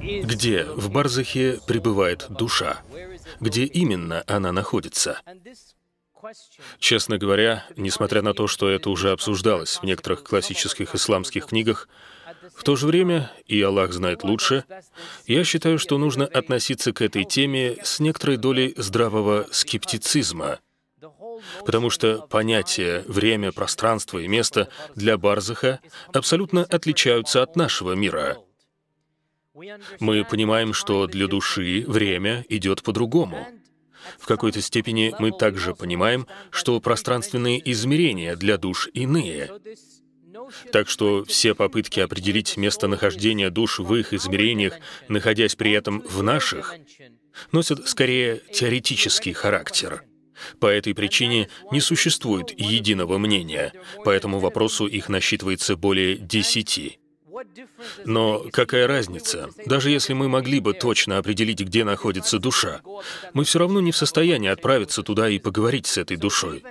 Где в Барзахе пребывает душа? Где именно она находится? Честно говоря, несмотря на то, что это уже обсуждалось в некоторых классических исламских книгах, в то же время, и Аллах знает лучше, я считаю, что нужно относиться к этой теме с некоторой долей здравого скептицизма, потому что понятия «время», «пространство» и «место» для Барзаха абсолютно отличаются от нашего мира — мы понимаем, что для души время идет по-другому. В какой-то степени мы также понимаем, что пространственные измерения для душ иные. Так что все попытки определить местонахождение душ в их измерениях, находясь при этом в наших, носят скорее теоретический характер. По этой причине не существует единого мнения, по этому вопросу их насчитывается более десяти. Но какая разница? Даже если мы могли бы точно определить, где находится душа, мы все равно не в состоянии отправиться туда и поговорить с этой душой.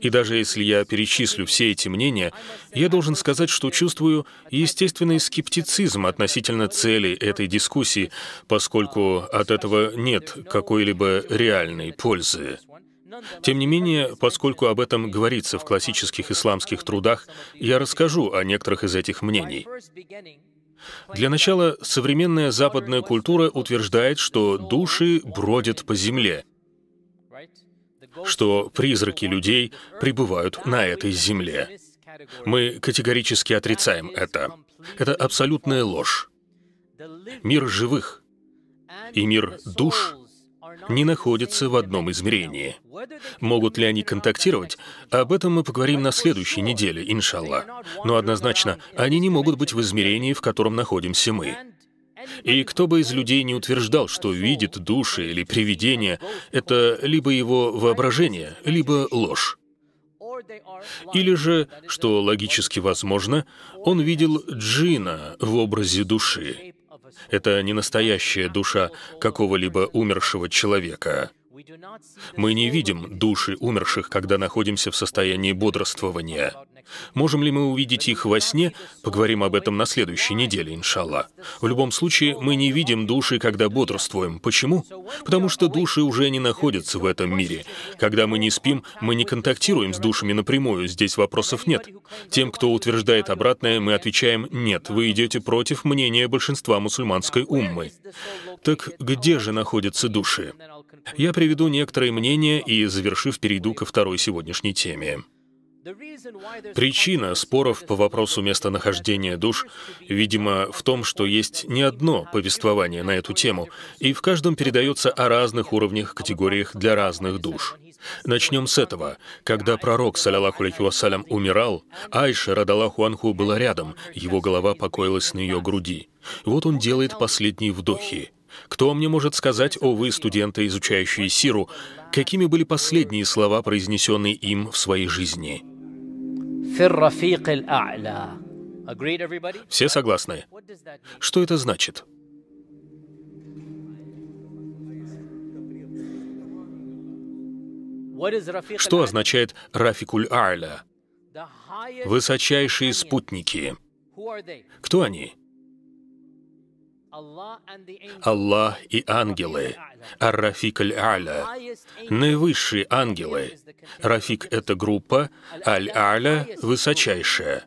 И даже если я перечислю все эти мнения, я должен сказать, что чувствую естественный скептицизм относительно цели этой дискуссии, uh, поскольку от этого нет какой-либо реальной пользы. Тем не менее, поскольку об этом говорится в классических исламских трудах, я расскажу о некоторых из этих мнений. Для начала, современная западная культура утверждает, что души бродят по земле, что призраки людей пребывают на этой земле. Мы категорически отрицаем это. Это абсолютная ложь. Мир живых и мир душ не находятся в одном измерении. Могут ли они контактировать? Об этом мы поговорим на следующей неделе, иншалла. Но однозначно, они не могут быть в измерении, в котором находимся мы. И кто бы из людей не утверждал, что видит души или привидения, это либо его воображение, либо ложь. Или же, что логически возможно, он видел джина в образе души. Это не настоящая душа какого-либо умершего человека. Мы не видим души умерших, когда находимся в состоянии бодрствования. Можем ли мы увидеть их во сне? Поговорим об этом на следующей неделе, иншалла. В любом случае, мы не видим души, когда бодрствуем. Почему? Потому что души уже не находятся в этом мире. Когда мы не спим, мы не контактируем с душами напрямую, здесь вопросов нет. Тем, кто утверждает обратное, мы отвечаем «нет, вы идете против мнения большинства мусульманской уммы». Так где же находятся души? Я приведу некоторые мнения и, завершив, перейду ко второй сегодняшней теме. Причина споров по вопросу местонахождения душ, видимо, в том, что есть не одно повествование на эту тему, и в каждом передается о разных уровнях категориях для разных душ. Начнем с этого. Когда пророк, салялаху алейхи вассалям, умирал, Айша, радалаху анху, была рядом, его голова покоилась на ее груди. Вот он делает последние вдохи. Кто мне может сказать, о вы, студенты, изучающие Сиру, какими были последние слова, произнесенные им в своей жизни? Все согласны? Что это значит? Что означает «Рафикуль А'ля»? Высочайшие спутники. Кто они? Аллах и ангелы, Ар-Рафик Аль-Аля, наивысшие ангелы. Рафик — это группа, Аль-Аля — высочайшая.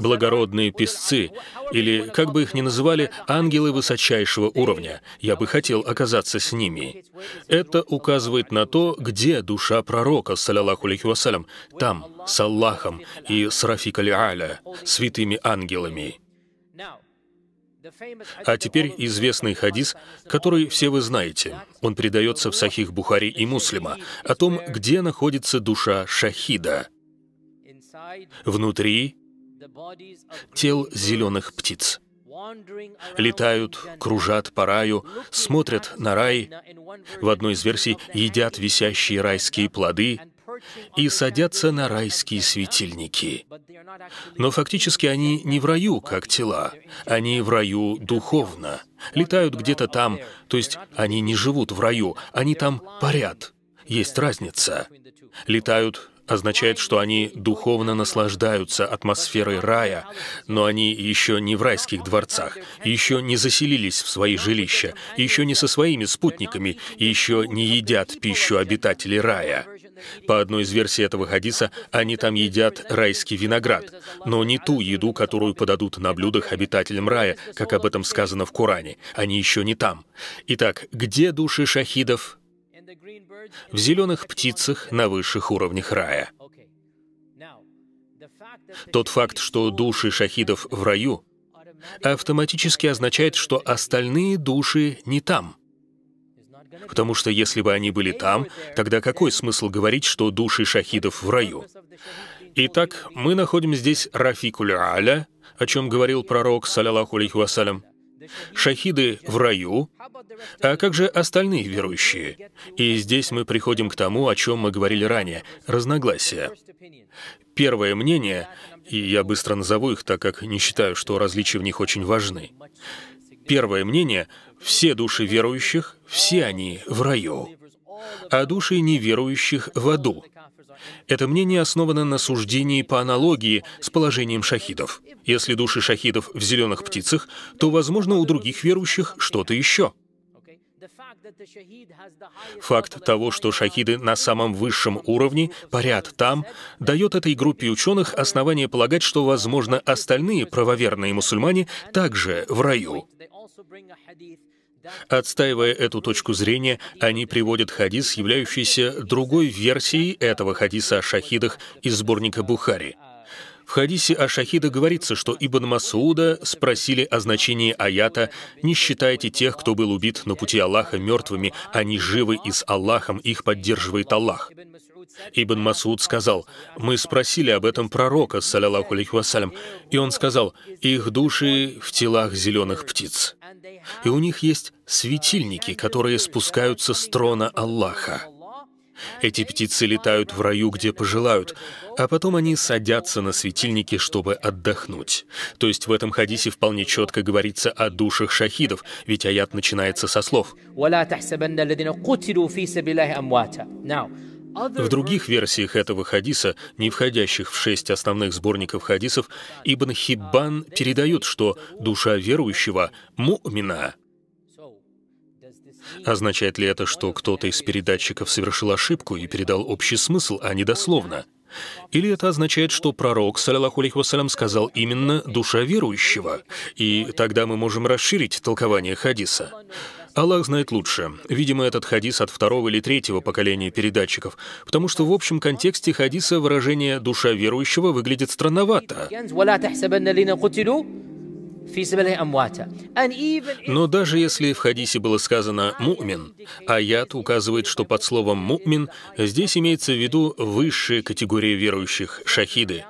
Благородные писцы или, как бы их ни называли, ангелы высочайшего уровня. Я бы хотел оказаться с ними. Это указывает на то, где душа пророка, салялаху алейхи вассалям, там, с Аллахом и с Рафик Аля, святыми ангелами. А теперь известный хадис, который все вы знаете. Он передается в Сахих Бухари и Муслима о том, где находится душа шахида. Внутри тел зеленых птиц. Летают, кружат по раю, смотрят на рай. В одной из версий едят висящие райские плоды — и садятся на райские светильники. Но фактически они не в раю, как тела, они в раю духовно, летают где-то там, то есть они не живут в раю, они там парят. Есть разница. Летают означает, что они духовно наслаждаются атмосферой рая, но они еще не в райских дворцах, еще не заселились в свои жилища, еще не со своими спутниками, еще не едят пищу обитателей рая. По одной из версий этого хадиса, они там едят райский виноград, но не ту еду, которую подадут на блюдах обитателям рая, как об этом сказано в Коране. Они еще не там. Итак, где души шахидов? в зеленых птицах на высших уровнях рая. Тот факт, что души шахидов в раю, автоматически означает, что остальные души не там. Потому что если бы они были там, тогда какой смысл говорить, что души шахидов в раю? Итак, мы находим здесь Рафикуля Аля, о чем говорил пророк, салялаху алейхи вассалям, Шахиды в раю. А как же остальные верующие? И здесь мы приходим к тому, о чем мы говорили ранее — разногласия. Первое мнение, и я быстро назову их, так как не считаю, что различия в них очень важны. Первое мнение — все души верующих, все они в раю, а души неверующих в аду. Это мнение основано на суждении по аналогии с положением шахидов. Если души шахидов в зеленых птицах, то, возможно, у других верующих что-то еще. Факт того, что шахиды на самом высшем уровне поряд там, дает этой группе ученых основание полагать, что, возможно, остальные правоверные мусульмане также в раю. Отстаивая эту точку зрения, они приводят хадис, являющийся другой версией этого хадиса о шахидах из сборника Бухари — в хадисе Ашахида говорится, что Ибн Масуда спросили о значении аята «Не считайте тех, кто был убит на пути Аллаха мертвыми, они живы и с Аллахом, их поддерживает Аллах». Ибн Масуд сказал, «Мы спросили об этом пророка, салялаху алейхи вассалям, и он сказал, их души в телах зеленых птиц, и у них есть светильники, которые спускаются с трона Аллаха». Эти птицы летают в раю, где пожелают, а потом они садятся на светильники, чтобы отдохнуть. То есть в этом хадисе вполне четко говорится о душах шахидов, ведь аят начинается со слов. В других версиях этого хадиса, не входящих в шесть основных сборников хадисов, Ибн Хиббан передает, что душа верующего, мумина, Означает ли это, что кто-то из передатчиков совершил ошибку и передал общий смысл, а не дословно? Или это означает, что пророк, саллиллаху алейхи вассалям, сказал именно «душа верующего», и тогда мы можем расширить толкование хадиса? Аллах знает лучше. Видимо, этот хадис от второго или третьего поколения передатчиков, потому что в общем контексте хадиса выражение «душа верующего» выглядит странновато. Но даже если в хадисе было сказано «мумин», аят указывает, что под словом «мумин» здесь имеется в виду высшая категория верующих — шахиды.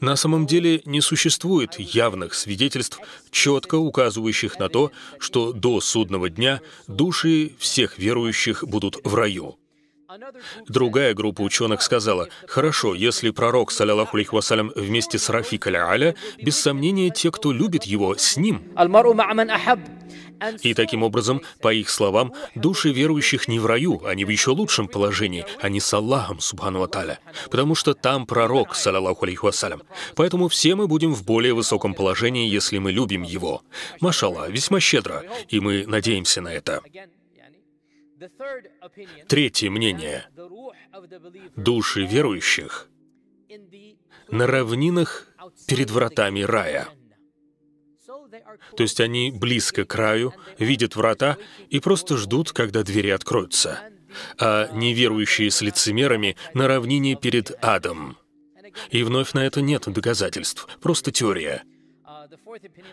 На самом деле не существует явных свидетельств, четко указывающих на то, что до судного дня души всех верующих будут в раю. Другая группа ученых сказала, «Хорошо, если пророк, салялаху алейхи вассалям, вместе с Рафик аля без сомнения, те, кто любит его, с ним». И таким образом, по их словам, души верующих не в раю, они в еще лучшем положении, они с Аллахом, субхану аталя, потому что там пророк, салялаху алейхи вассалям. Поэтому все мы будем в более высоком положении, если мы любим его. Машалла, весьма щедро, и мы надеемся на это. Третье мнение. Души верующих на равнинах перед вратами рая. То есть они близко к раю, видят врата и просто ждут, когда двери откроются. А неверующие с лицемерами на равнине перед адом. И вновь на это нет доказательств, просто теория.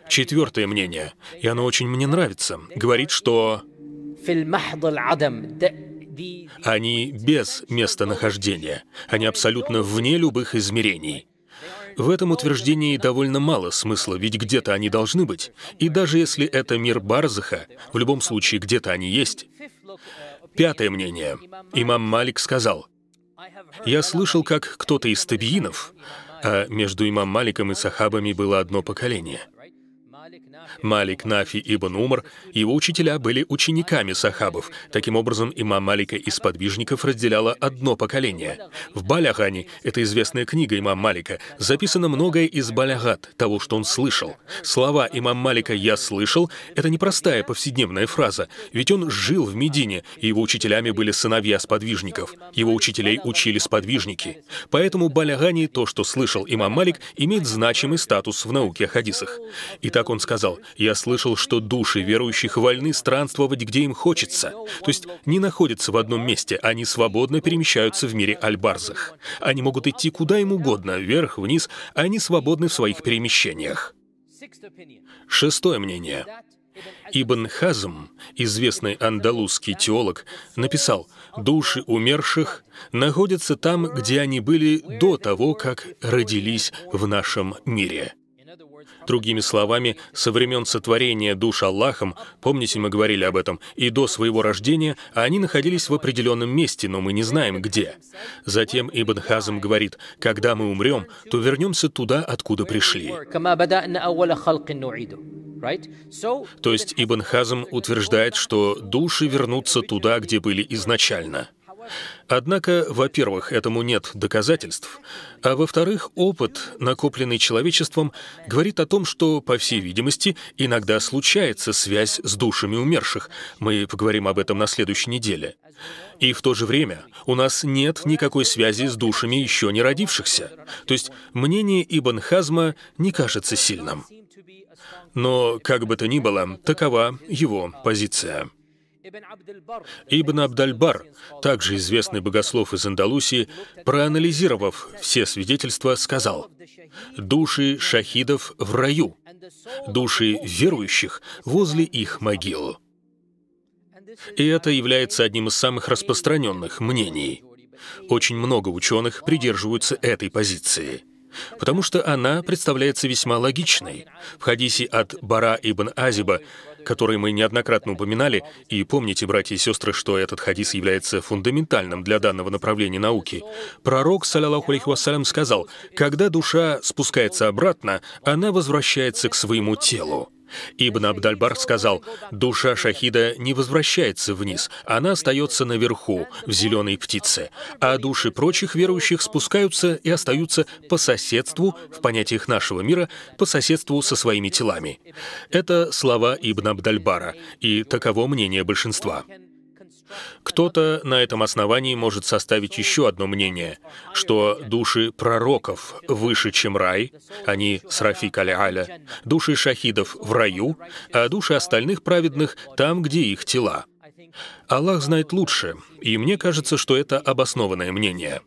Четвертое мнение, и оно очень мне нравится, говорит, что они без местонахождения. Они абсолютно вне любых измерений. В этом утверждении довольно мало смысла, ведь где-то они должны быть. И даже если это мир Барзаха, в любом случае где-то они есть. Пятое мнение. Имам Малик сказал, «Я слышал, как кто-то из табиинов, а между имам Маликом и сахабами было одно поколение, Малик, Нафи, Ибн Умар, его учителя были учениками сахабов. Таким образом, имам Малика из подвижников разделяло одно поколение. В Баляхане, это известная книга имам Малика, записано многое из Балягат, того, что он слышал. Слова имам Малика «я слышал» — это непростая повседневная фраза, ведь он жил в Медине, и его учителями были сыновья сподвижников. Его учителей учили сподвижники. Поэтому Балягани, то, что слышал имам Малик, имеет значимый статус в науке о хадисах. Итак, он сказал, читал, я слышал, что души верующих вольны странствовать, где им хочется. То есть не находятся в одном месте, они свободно перемещаются в мире альбарзах. Они могут идти куда им угодно, вверх, вниз, они свободны в своих перемещениях. Шестое мнение. Ибн Хазм, известный андалузский теолог, написал, «Души умерших находятся там, где они были до того, как родились в нашем мире». Другими словами, со времен сотворения душ Аллахом, помните, мы говорили об этом, и до своего рождения они находились в определенном месте, но мы не знаем где. Затем Ибн Хазм говорит, когда мы умрем, то вернемся туда, откуда пришли. То есть Ибн Хазм утверждает, что души вернутся туда, где были изначально. Однако, во-первых, этому нет доказательств, а во-вторых, опыт, накопленный человечеством, говорит о том, что, по всей видимости, иногда случается связь с душами умерших. Мы поговорим об этом на следующей неделе. И в то же время у нас нет никакой связи с душами еще не родившихся. То есть мнение Ибн Хазма не кажется сильным. Но, как бы то ни было, такова его позиция. Ибн Абдальбар, также известный богослов из Андалусии, проанализировав все свидетельства, сказал, «Души шахидов в раю, души верующих возле их могил». И это является одним из самых распространенных мнений. Очень много ученых придерживаются этой позиции, потому что она представляется весьма логичной. В хадисе от Бара ибн Азиба который мы неоднократно упоминали, и помните, братья и сестры, что этот хадис является фундаментальным для данного направления науки. Пророк, салялаху алейхи вассалям, сказал, «Когда душа спускается обратно, она возвращается к своему телу». Ибн Абдальбар сказал, «Душа шахида не возвращается вниз, она остается наверху, в зеленой птице, а души прочих верующих спускаются и остаются по соседству, в понятиях нашего мира, по соседству со своими телами». Это слова Ибн Абдальбара, и таково мнение большинства. Кто-то на этом основании может составить еще одно мнение, что души пророков выше, чем рай, они с Рафи Калиаля, души шахидов в раю, а души остальных праведных там, где их тела. Аллах знает лучше, и мне кажется, что это обоснованное мнение.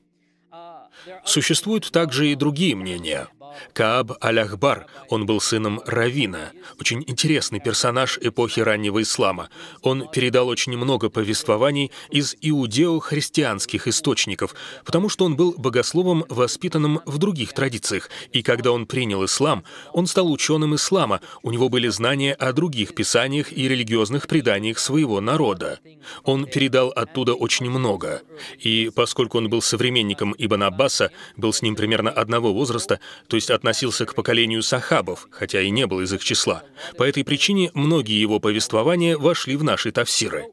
Существуют также и другие мнения — Кааб Аляхбар, он был сыном Равина, очень интересный персонаж эпохи раннего ислама. Он передал очень много повествований из иудео-христианских источников, потому что он был богословом, воспитанным в других традициях, и когда он принял ислам, он стал ученым ислама, у него были знания о других писаниях и религиозных преданиях своего народа. Он передал оттуда очень много. И поскольку он был современником Ибн Аббаса, был с ним примерно одного возраста, то есть есть относился к поколению сахабов, хотя и не был из их числа. По этой причине многие его повествования вошли в наши тафсиры.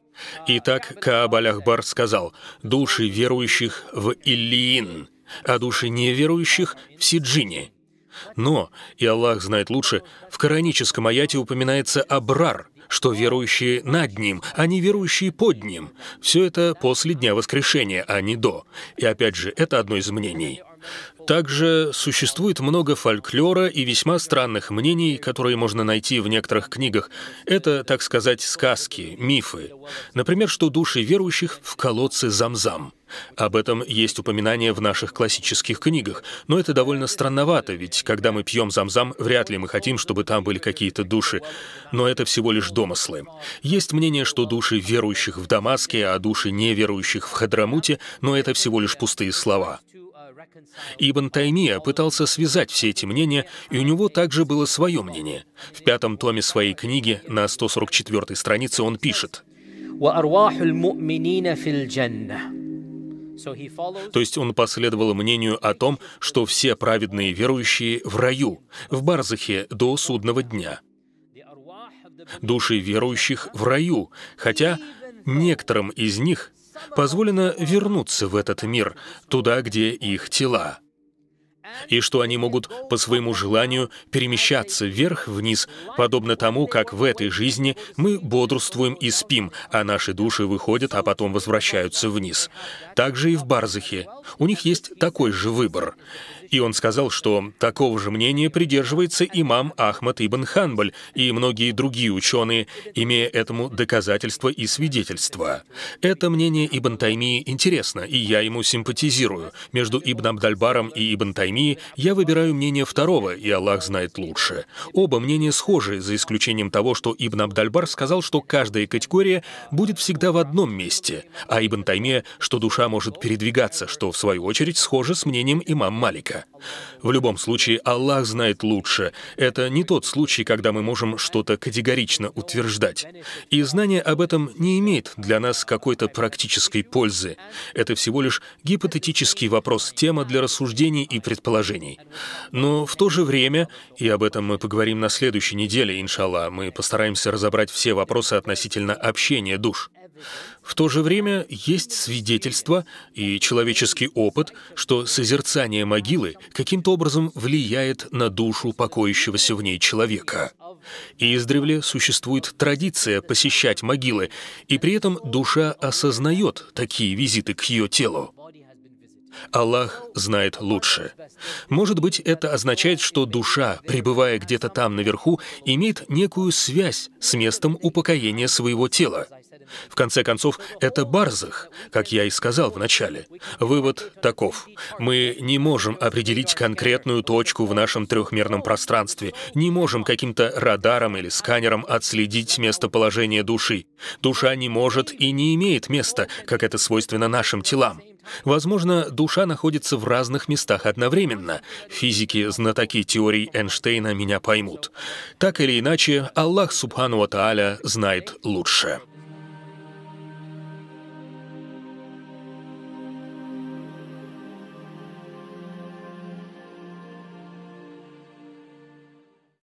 Итак, Кааб аль сказал, «Души верующих в Иллиин, а души неверующих в Сиджине». Но, и Аллах знает лучше, в кораническом аяте упоминается Абрар, что верующие над ним, а не верующие под ним. Все это после Дня Воскрешения, а не до. И опять же, это одно из мнений. Также существует много фольклора и весьма странных мнений, которые можно найти в некоторых книгах. Это, так сказать, сказки, мифы. Например, что души верующих в колодце Замзам. Об этом есть упоминание в наших классических книгах, но это довольно странновато, ведь когда мы пьем замзам, вряд ли мы хотим, чтобы там были какие-то души, но это всего лишь домыслы. Есть мнение, что души верующих в Дамаске, а души неверующих в Хадрамуте, но это всего лишь пустые слова. Ибн Таймия пытался связать все эти мнения, и у него также было свое мнение. В пятом томе своей книги на 144 странице он пишет. То есть он последовал мнению о том, что все праведные верующие в раю, в Барзахе до судного дня. Души верующих в раю, хотя некоторым из них позволено вернуться в этот мир, туда, где их тела. И что они могут по своему желанию перемещаться вверх-вниз, подобно тому, как в этой жизни мы бодрствуем и спим, а наши души выходят, а потом возвращаются вниз. Также и в Барзахе. У них есть такой же выбор. И он сказал, что такого же мнения придерживается имам Ахмад ибн Ханбаль и многие другие ученые, имея этому доказательства и свидетельства. Это мнение Ибн Тайми интересно, и я ему симпатизирую. Между Ибн Абдальбаром и Ибн Тайми я выбираю мнение второго, и Аллах знает лучше. Оба мнения схожи, за исключением того, что Ибн Абдальбар сказал, что каждая категория будет всегда в одном месте, а Ибн Тайме, что душа может передвигаться, что в свою очередь схоже с мнением имам Малика. В любом случае, Аллах знает лучше. Это не тот случай, когда мы можем что-то категорично утверждать. И знание об этом не имеет для нас какой-то практической пользы. Это всего лишь гипотетический вопрос, тема для рассуждений и предположений. Но в то же время, и об этом мы поговорим на следующей неделе, иншаллах, мы постараемся разобрать все вопросы относительно общения душ. В то же время есть свидетельство и человеческий опыт, что созерцание могилы каким-то образом влияет на душу покоящегося в ней человека. И издревле существует традиция посещать могилы, и при этом душа осознает такие визиты к ее телу. Аллах знает лучше. Может быть, это означает, что душа, пребывая где-то там наверху, имеет некую связь с местом упокоения своего тела — в конце концов, это Барзах, как я и сказал в начале. Вывод таков. Мы не можем определить конкретную точку в нашем трехмерном пространстве, не можем каким-то радаром или сканером отследить местоположение души. Душа не может и не имеет места, как это свойственно нашим телам. Возможно, душа находится в разных местах одновременно. Физики, знатоки теорий Эйнштейна меня поймут. Так или иначе, Аллах Субхану Ва знает лучше.